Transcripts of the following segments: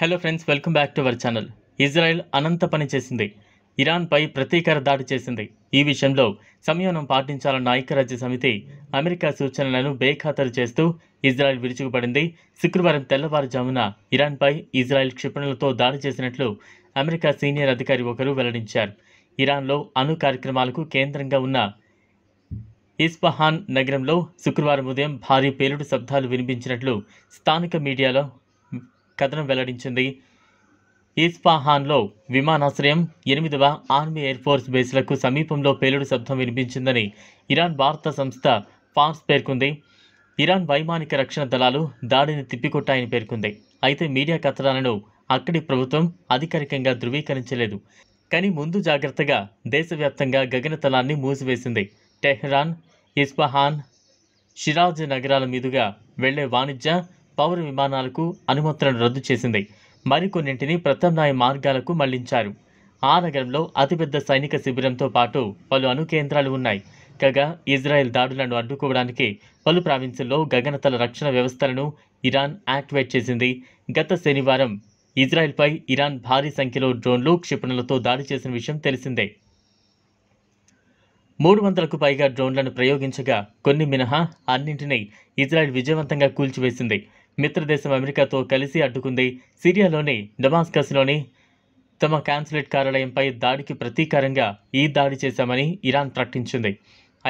hello friends welcome back to our channel Israel అనంత పని చేసింది ఇరాన్పై ప్రతీకార దాడి చేసింది ఈ విషయంలో సంయమనం పాటించాలన్న ఐక్యరాజ్య సమితి అమెరికా సూచనలను బేఖాతరు చేస్తూ ఇజ్రాయెల్ విరుచుకుపడింది శుక్రవారం తెల్లవారుజామున ఇరాన్పై ఇజ్రాయెల్ క్షిపణులతో దాడి చేసినట్లు అమెరికా సీనియర్ అధికారి ఒకరు వెల్లడించారు ఇరాన్లో అణు కార్యక్రమాలకు కేంద్రంగా ఉన్న ఇస్పహాన్ నగరంలో శుక్రవారం ఉదయం భారీ పేలుడు శబ్దాలు వినిపించినట్లు స్థానిక మీడియాలో కథనం వెల్లడించింది ఇస్పాహాన్లో విమానాశ్రయం ఎనిమిదవ ఆర్మీ ఎయిర్ ఫోర్స్ బేస్లకు సమీపంలో పేలుడు శబ్దం వినిపించిందని ఇరాన్ వార్త సంస్థ ఫాన్స్ పేర్కొంది ఇరాన్ వైమానిక రక్షణ దళాలు దాడిని తిప్పికొట్టాయని పేర్కొంది అయితే మీడియా కథనాలను అక్కడి ప్రభుత్వం అధికారికంగా ధృవీకరించలేదు కానీ ముందు జాగ్రత్తగా దేశవ్యాప్తంగా గగనతలాన్ని మూసివేసింది టెహ్రాన్ ఇస్పహాన్ షిరాజ్ నగరాల మీదుగా వెళ్లే వాణిజ్య పౌర విమానాలకు అనుమతులను రద్దు చేసింది మరికొన్నింటిని ప్రత్యామ్నాయ మార్గాలకు మళ్లించారు ఆ నగరంలో అతిపెద్ద సైనిక శిబిరంతో పాటు పలు అణు కేంద్రాలు ఉన్నాయి కాగా ఇజ్రాయెల్ దాడులను అడ్డుకోవడానికి పలు ప్రావిన్సుల్లో గగనతల రక్షణ వ్యవస్థలను ఇరాన్ యాక్టివేట్ చేసింది గత శనివారం ఇజ్రాయెల్పై ఇరాన్ భారీ సంఖ్యలో డ్రోన్లు క్షిపణులతో దాడి చేసిన విషయం తెలిసిందే మూడు వందలకు పైగా డ్రోన్లను ప్రయోగించగా కొన్ని మినహా అన్నింటినీ ఇజ్రాయెల్ విజయవంతంగా కూల్చివేసింది మిత్రదేశం అమెరికాతో కలిసి అడ్డుకుంది సిరియాలోని డమాస్కస్లోని తమ కాన్సులేట్ కార్యాలయంపై దాడికి ప్రతీకారంగా ఈ దాడి చేశామని ఇరాన్ ప్రకటించింది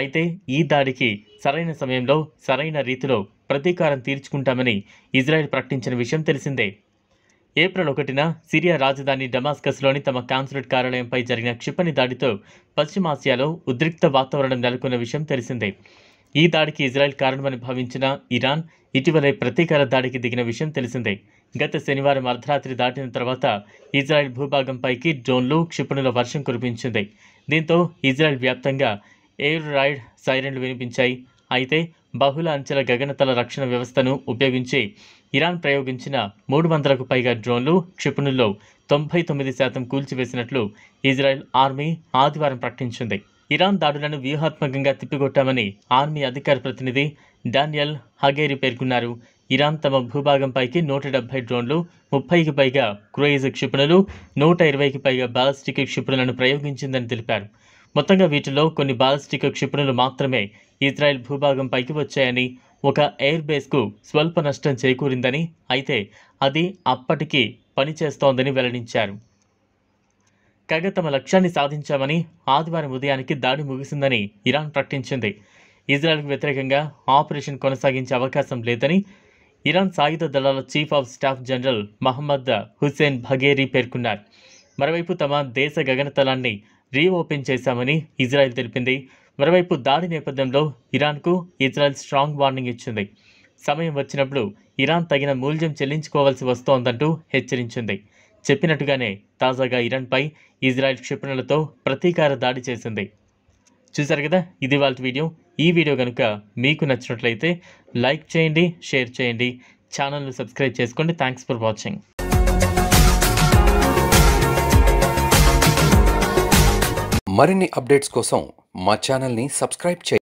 అయితే ఈ దాడికి సరైన సమయంలో సరైన రీతిలో ప్రతీకారం తీర్చుకుంటామని ఇజ్రాయెల్ ప్రకటించిన విషయం తెలిసిందే ఏప్రిల్ ఒకటిన సిరియా రాజధాని డమాస్కస్లోని తమ కాన్సులేట్ కార్యాలయంపై జరిగిన క్షిపణి దాడితో పశ్చిమాసియాలో ఉద్రిక్త వాతావరణం నెలకొన్న విషయం తెలిసిందే ఈ దాడికి ఇజ్రాయెల్ కారణమని భావించిన ఇరాన్ ఇటీవలే ప్రతీకార దాడికి దిగిన విషయం తెలిసిందే గత శనివారం అర్ధరాత్రి దాటిన తర్వాత ఇజ్రాయెల్ భూభాగంపైకి డ్రోన్లు క్షిపణుల వర్షం కురిపించింది దీంతో ఇజ్రాయెల్ వ్యాప్తంగా ఎయిర్ రైడ్ సైరన్లు వినిపించాయి అయితే బహుళ అంచెల గగనతల రక్షణ వ్యవస్థను ఉపయోగించి ఇరాన్ ప్రయోగించిన మూడు వందలకు పైగా డ్రోన్లు క్షిపణుల్లో తొంభై తొమ్మిది శాతం కూల్చివేసినట్లు ఇజ్రాయెల్ ఆర్మీ ఆదివారం ప్రకటించింది ఇరాన్ దాడులను వ్యూహాత్మకంగా తిప్పికొట్టామని ఆర్మీ అధికార ప్రతినిధి డానియల్ హగేరి పేర్కొన్నారు ఇరాన్ తమ భూభాగంపైకి నూట డెబ్బై డ్రోన్లు ముప్పైకి పైగా క్రోయిజ్ క్షిపణులు నూట ఇరవైకి పైగా బాలిస్టిక్ క్షిపణులను ప్రయోగించిందని తెలిపారు మొత్తంగా వీటిలో కొన్ని బాలిస్టిక్ క్షిపణులు మాత్రమే ఇజ్రాయెల్ భూభాగంపైకి వచ్చాయని ఒక ఎయిర్ బేస్కు స్వల్ప నష్టం చేకూరిందని అయితే అది అప్పటికీ పనిచేస్తోందని వెల్లడించారు కాగా తమ లక్ష్యాన్ని సాధించామని ఆదివారం ఉదయానికి దాడి ముగిసిందని ఇరాన్ ప్రకటించింది ఇజ్రాయెల్కు వ్యతిరేకంగా ఆపరేషన్ కొనసాగించే అవకాశం లేదని ఇరాన్ సాయుధ దళాల chief of staff general Mohammad Hussein Bagheri పేర్కొన్నారు మరోవైపు తమ దేశ గగనతలాన్ని రీఓపెన్ చేశామని ఇజ్రాయెల్ తెలిపింది మరోవైపు దాడి నేపథ్యంలో ఇరాన్కు ఇజ్రాయెల్ స్ట్రాంగ్ వార్నింగ్ ఇచ్చింది సమయం వచ్చినప్పుడు ఇరాన్ తగిన మూల్యం చెల్లించుకోవాల్సి వస్తోందంటూ హెచ్చరించింది చెప్పినట్టుగానే తాజాగా ఇరాన్పై ఇజ్రాయెల్ క్షిపణులతో ప్రతీకార దాడి చేసింది చూసారు కదా ఇది వాళ్ళ వీడియో ఈ వీడియో కనుక మీకు నచ్చినట్లయితే లైక్ చేయండి షేర్ చేయండి ఛానల్ను సబ్స్క్రైబ్ చేసుకోండి థ్యాంక్స్ ఫర్ వాచింగ్ మరిన్ని అప్డేట్స్ కోసం మా ఛానల్ని సబ్స్క్రైబ్